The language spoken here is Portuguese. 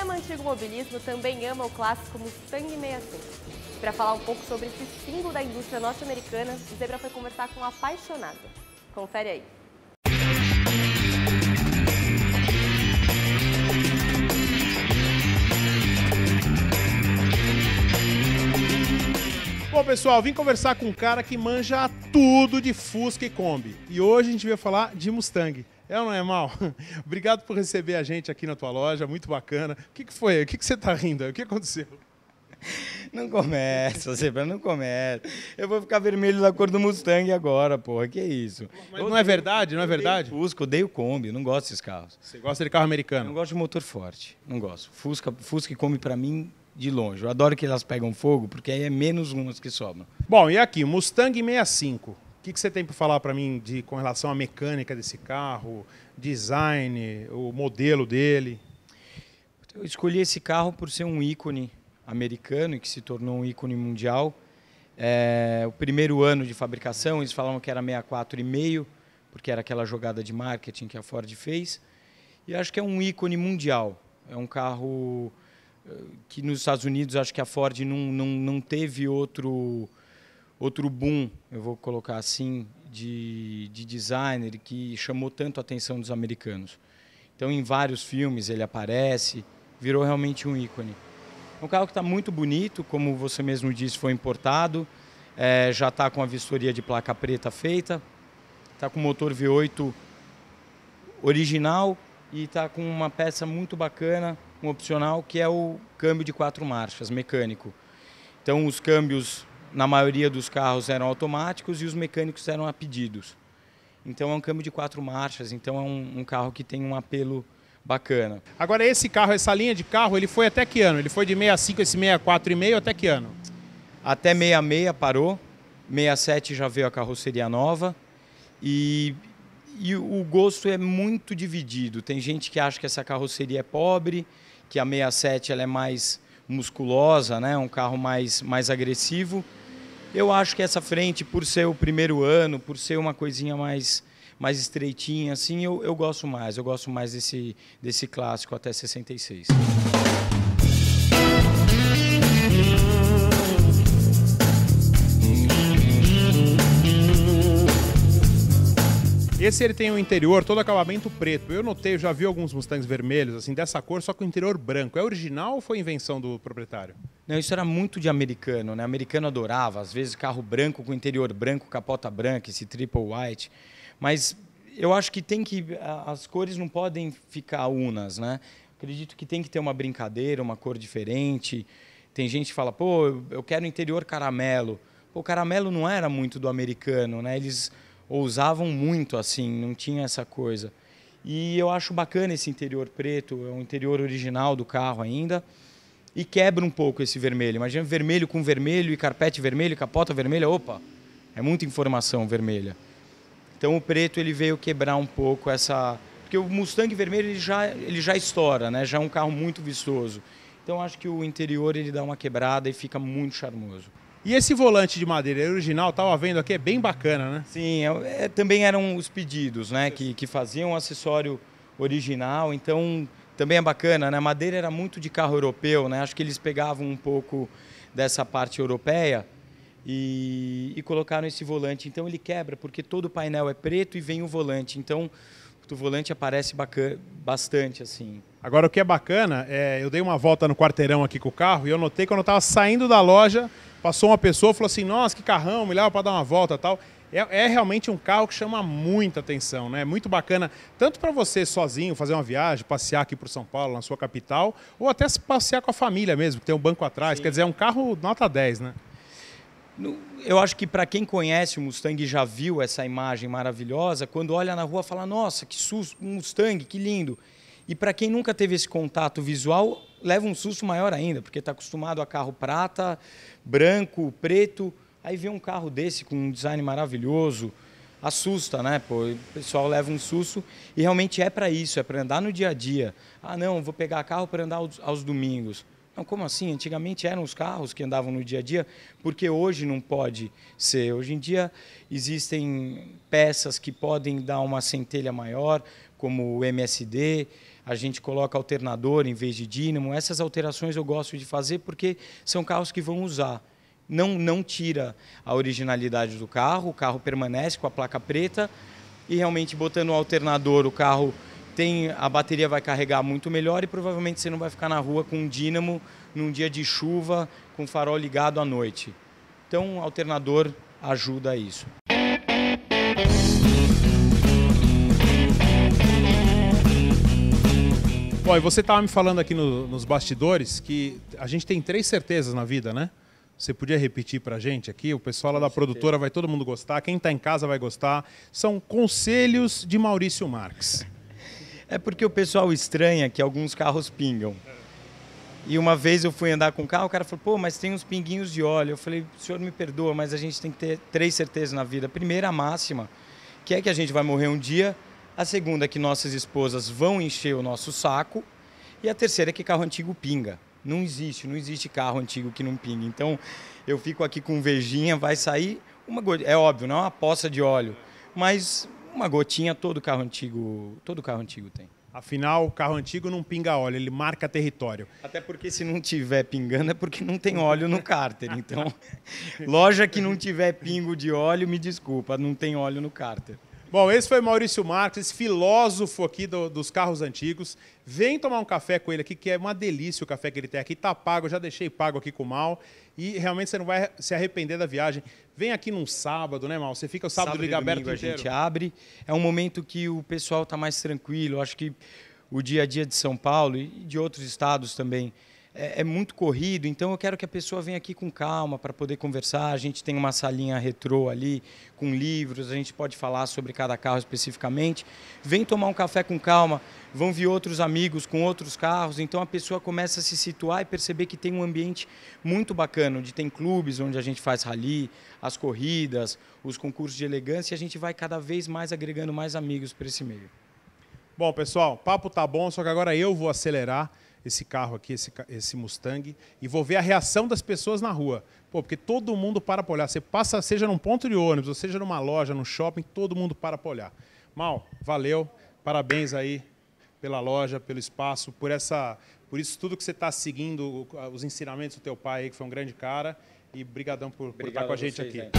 ama mobilismo também ama o clássico Mustang 65. Para falar um pouco sobre esse símbolo da indústria norte-americana, Zebra foi conversar com um apaixonado. Confere aí. Bom, pessoal, vim conversar com um cara que manja tudo de Fusca e Kombi. E hoje a gente veio falar de Mustang. É ou não é mal? Obrigado por receber a gente aqui na tua loja, muito bacana. O que, que foi? O que, que você está rindo? O que aconteceu? Não começa, Zebra, não começa. Eu vou ficar vermelho da cor do Mustang agora, porra. Que isso? Mas não é verdade, não é verdade? Fusca, odeio Kombi, não gosto desses carros. Você gosta de carro americano? Eu não gosto de motor forte, não gosto. Fusca, Fusca e Kombi para mim de longe. Eu adoro que elas pegam fogo, porque aí é menos umas que sobram. Bom, e aqui, Mustang 65. O que, que você tem para falar para mim de, com relação à mecânica desse carro, design, o modelo dele? Eu escolhi esse carro por ser um ícone americano e que se tornou um ícone mundial. É, o primeiro ano de fabricação, eles falavam que era 64,5, porque era aquela jogada de marketing que a Ford fez. E acho que é um ícone mundial. É um carro eh, que nos Estados Unidos acho que a Ford não, não, não teve outro outro boom, eu vou colocar assim, de, de designer que chamou tanto a atenção dos americanos. Então, em vários filmes ele aparece, virou realmente um ícone. É um carro que está muito bonito, como você mesmo disse, foi importado, é, já está com a vistoria de placa preta feita, está com motor V8 original e está com uma peça muito bacana, um opcional, que é o câmbio de quatro marchas, mecânico. Então, os câmbios na maioria dos carros eram automáticos e os mecânicos eram a pedidos. Então é um câmbio de quatro marchas, então é um, um, carro que tem um apelo bacana. Agora esse carro, essa linha de carro, ele foi até que ano? Ele foi de 65 esse 64 e meio até que ano? Até 66 parou, 67 já veio a carroceria nova e, e o gosto é muito dividido. Tem gente que acha que essa carroceria é pobre, que a 67 ela é mais musculosa, né? um carro mais, mais agressivo. Eu acho que essa frente, por ser o primeiro ano, por ser uma coisinha mais mais estreitinha, assim, eu, eu gosto mais. Eu gosto mais desse, desse clássico até 66. Esse ele tem o um interior todo acabamento preto. Eu notei, já vi alguns Mustangs vermelhos, assim, dessa cor, só com o interior branco. É original ou foi invenção do proprietário? Não, isso era muito de americano, né? Americano adorava, às vezes carro branco com interior branco, capota branca, esse triple white. Mas eu acho que tem que as cores não podem ficar unas, né? Acredito que tem que ter uma brincadeira, uma cor diferente. Tem gente que fala, pô, eu quero interior caramelo. Pô, caramelo não era muito do americano, né? Eles ousavam muito assim, não tinha essa coisa. E eu acho bacana esse interior preto, é um interior original do carro ainda. E quebra um pouco esse vermelho. Imagina vermelho com vermelho e carpete vermelho, capota vermelha, opa, é muita informação vermelha. Então o preto ele veio quebrar um pouco essa, porque o Mustang vermelho ele já ele já estoura, né? Já é um carro muito vistoso. Então acho que o interior ele dá uma quebrada e fica muito charmoso. E esse volante de madeira original, estava vendo aqui, é bem bacana, né? Sim, é, é, também eram os pedidos, né? Que, que faziam um acessório original, então também é bacana, né? A madeira era muito de carro europeu, né? Acho que eles pegavam um pouco dessa parte europeia e, e colocaram esse volante. Então ele quebra, porque todo o painel é preto e vem o volante. Então o volante aparece bacana, bastante, assim. Agora, o que é bacana, é, eu dei uma volta no quarteirão aqui com o carro e eu notei quando eu estava saindo da loja, passou uma pessoa falou assim, nossa, que carrão, me leva para dar uma volta tal. É, é, realmente um carro que chama muita atenção, né? É muito bacana, tanto para você sozinho fazer uma viagem, passear aqui por São Paulo, na sua capital, ou até passear com a família mesmo, que tem um banco atrás. Sim. Quer dizer, é um carro nota 10, né? Eu acho que para quem conhece o Mustang e já viu essa imagem maravilhosa, quando olha na rua fala, nossa, que susto, um Mustang, que lindo. E para quem nunca teve esse contato visual, leva um susto maior ainda, porque está acostumado a carro prata, branco, preto. Aí vê um carro desse com um design maravilhoso, assusta, né? Pô, o pessoal leva um susto e realmente é para isso, é para andar no dia a dia. Ah, não, vou pegar carro para andar aos, aos domingos. Não, como assim? Antigamente eram os carros que andavam no dia a dia, porque hoje não pode ser. Hoje em dia existem peças que podem dar uma centelha maior, como o MSD, a gente coloca alternador em vez de dínamo. Essas alterações eu gosto de fazer porque são carros que vão usar. Não, não tira a originalidade do carro, o carro permanece com a placa preta e realmente botando o alternador, o carro tem a bateria vai carregar muito melhor e provavelmente você não vai ficar na rua com um dínamo num dia de chuva com o farol ligado à noite. Então, o alternador ajuda a isso. Bom, e você estava me falando aqui no, nos bastidores que a gente tem três certezas na vida, né? Você podia repetir para a gente aqui? O pessoal lá da produtora vai todo mundo gostar, quem está em casa vai gostar. São conselhos de Maurício Marques. É porque o pessoal estranha que alguns carros pingam. E uma vez eu fui andar com o carro, o cara falou, pô, mas tem uns pinguinhos de óleo. Eu falei, o senhor me perdoa, mas a gente tem que ter três certezas na vida. Primeira, a máxima, que é que a gente vai morrer um dia. A segunda, que nossas esposas vão encher o nosso saco. E a terceira, que carro antigo pinga. Não existe, não existe carro antigo que não pingue. Então, eu fico aqui com vejinha, vai sair uma gordura. É óbvio, não é uma poça de óleo. Mas uma gotinha todo carro antigo, todo carro antigo tem. Afinal, o carro antigo não pinga óleo, ele marca território. Até porque se não tiver pingando é porque não tem óleo no cárter. Então, loja que não tiver pingo de óleo, me desculpa, não tem óleo no cárter. Bom, esse foi Maurício Marques, esse filósofo aqui do, dos carros antigos. Vem tomar um café com ele aqui, que é uma delícia o café que ele tem aqui. Tá pago, já deixei pago aqui com o Mal. E realmente você não vai se arrepender da viagem. Vem aqui num sábado, né, Mal? Você fica o sábado, sábado liga aberto A gente abre. É um momento que o pessoal está mais tranquilo. Acho que o dia a dia de São Paulo e de outros estados também é, é, muito corrido, então eu quero que a pessoa venha aqui com calma para poder conversar. A gente tem uma salinha retrô ali com livros, a gente pode falar sobre cada carro especificamente. Vem tomar um café com calma, vão vir outros amigos com outros carros, então a pessoa começa a se situar e perceber que tem um ambiente muito bacana, onde tem clubes, onde a gente faz rally, as corridas, os concursos de elegância, e a gente vai cada vez mais agregando mais amigos para esse meio. Bom, pessoal, papo tá bom, só que agora eu vou acelerar esse carro aqui, esse, esse Mustang, e vou ver a reação das pessoas na rua. Pô, porque todo mundo para para olhar. Você passa, seja num ponto de ônibus, ou seja numa loja, num shopping, todo mundo para para olhar. Mal, valeu, parabéns aí pela loja, pelo espaço, por essa, por isso tudo que você está seguindo, os ensinamentos do teu pai, aí, que foi um grande cara, e brigadão por, por estar tá com a gente aqui.